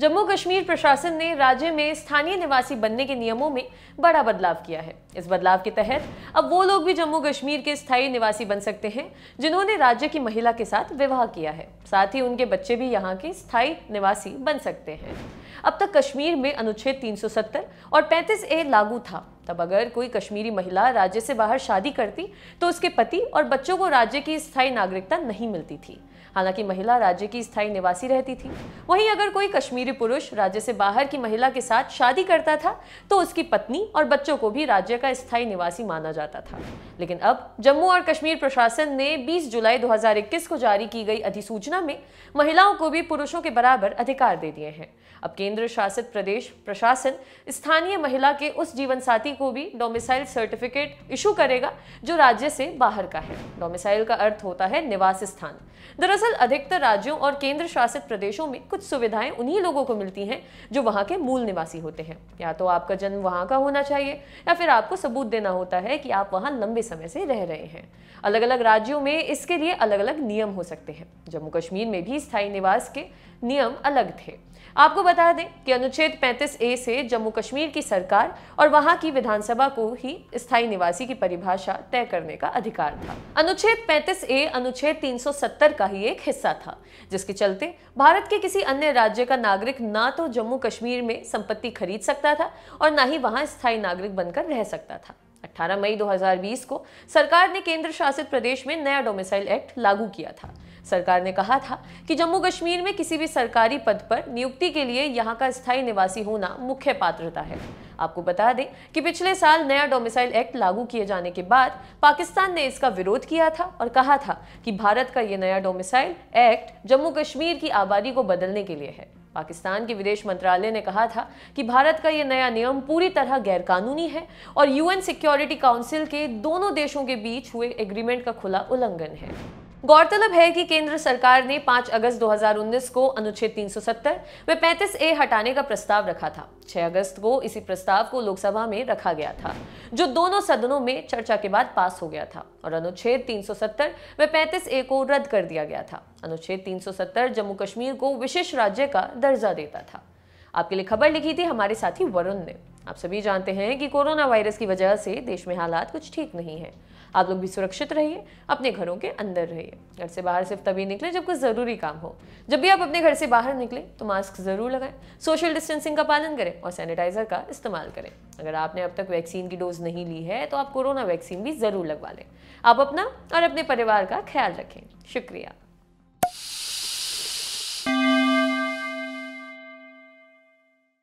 जम्मू कश्मीर प्रशासन ने राज्य में स्थानीय निवासी बनने के नियमों में बड़ा बदलाव किया है इस बदलाव के तहत अब वो लोग भी जम्मू कश्मीर के स्थायी निवासी बन सकते हैं जिन्होंने राज्य की महिला के साथ विवाह किया है साथ ही उनके बच्चे भी यहाँ के स्थायी निवासी बन सकते हैं अब तक कश्मीर में अनुच्छेद 370 और 35 ए लागू था तब अगर कोई कश्मीरी महिला राज्य से बाहर शादी करती तो उसके पति और बच्चों को राज्य की स्थायी नागरिकता नहीं मिलती थी हालांकि महिला राज्य की स्थायी निवासी रहती थी वहीं अगर कोई कश्मीरी पुरुष राज्य से बाहर की महिला के साथ शादी करता था तो उसकी पत्नी और बच्चों को भी राज्य का स्थायी निवासी माना जाता था लेकिन अब जम्मू और कश्मीर प्रशासन ने 20 जुलाई 2021 को जारी की गई अधिसूचना में महिलाओं को भी पुरुषों के बराबर अधिकार दे दिए हैं अब केंद्र शासित प्रदेश प्रशासन स्थानीय महिला के उस जीवन साथी को भी डोमिसाइल सर्टिफिकेट इशू करेगा जो राज्य से बाहर का है डोमिसाइल का अर्थ होता है निवास स्थान दरअसल अधिकतर राज्यों और केंद्र शासित प्रदेशों में कुछ सुविधाएं उन्हीं लोगों को मिलती हैं जो वहां के मूल निवासी होते हैं या तो आपका जन्म वहां का होना चाहिए या फिर आपको सबूत देना होता है कि आप वहां लंबे समय से रह रहे हैं अलग अलग राज्यों में इसके लिए अलग अलग नियम हो सकते हैं जम्मू कश्मीर में भी स्थायी निवास के नियम अलग थे आपको बता दें कि अनुच्छेद 35 ए से जम्मू कश्मीर की सरकार और वहां की विधानसभा को ही स्थायी निवासी की परिभाषा तय करने का अधिकार था अनुच्छेद 35 ए अनुच्छेद 370 का ही एक हिस्सा था जिसके चलते भारत के किसी अन्य राज्य का नागरिक ना तो जम्मू कश्मीर में संपत्ति खरीद सकता था और ना ही वहां स्थायी नागरिक बनकर रह सकता था 18 मई 2020 को सरकार ने केंद्र शासित प्रदेश में नया डोमिसाइल एक्ट लागू किया था सरकार ने कहा था कि जम्मू कश्मीर में किसी भी सरकारी पद पर नियुक्ति के लिए यहाँ का स्थायी निवासी होना मुख्य पात्रता है आपको बता दें कि पिछले साल नया डोमिसाइल एक्ट लागू किए जाने के बाद पाकिस्तान ने इसका विरोध किया था और कहा था कि भारत का ये नया डोमिसाइल एक्ट जम्मू कश्मीर की आबादी को बदलने के लिए है पाकिस्तान के विदेश मंत्रालय ने कहा था कि भारत का यह नया नियम पूरी तरह गैरकानूनी है और यूएन सिक्योरिटी काउंसिल के दोनों देशों के बीच हुए एग्रीमेंट का खुला उल्लंघन है गौरतलब है कि केंद्र सरकार ने 5 अगस्त 2019 को अनुच्छेद 370 व 35 ए हटाने का प्रस्ताव रखा था 6 अगस्त को इसी प्रस्ताव को लोकसभा में रखा गया था जो दोनों सदनों में चर्चा के बाद पास हो गया था और अनुच्छेद 370 व 35 ए को रद्द कर दिया गया था अनुच्छेद 370 जम्मू कश्मीर को विशेष राज्य का दर्जा देता था आपके लिए खबर लिखी थी हमारे साथी वरुण ने आप सभी जानते हैं कि कोरोना वायरस की वजह से देश में हालात कुछ ठीक नहीं है आप लोग भी सुरक्षित रहिए अपने घरों के अंदर रहिए घर से बाहर सिर्फ तभी निकले जब कुछ ज़रूरी काम हो जब भी आप अपने घर से बाहर निकलें तो मास्क ज़रूर लगाएं सोशल डिस्टेंसिंग का पालन करें और सैनिटाइज़र का इस्तेमाल करें अगर आपने अब तक वैक्सीन की डोज नहीं ली है तो आप कोरोना वैक्सीन भी ज़रूर लगवा लें आप अपना और अपने परिवार का ख्याल रखें शुक्रिया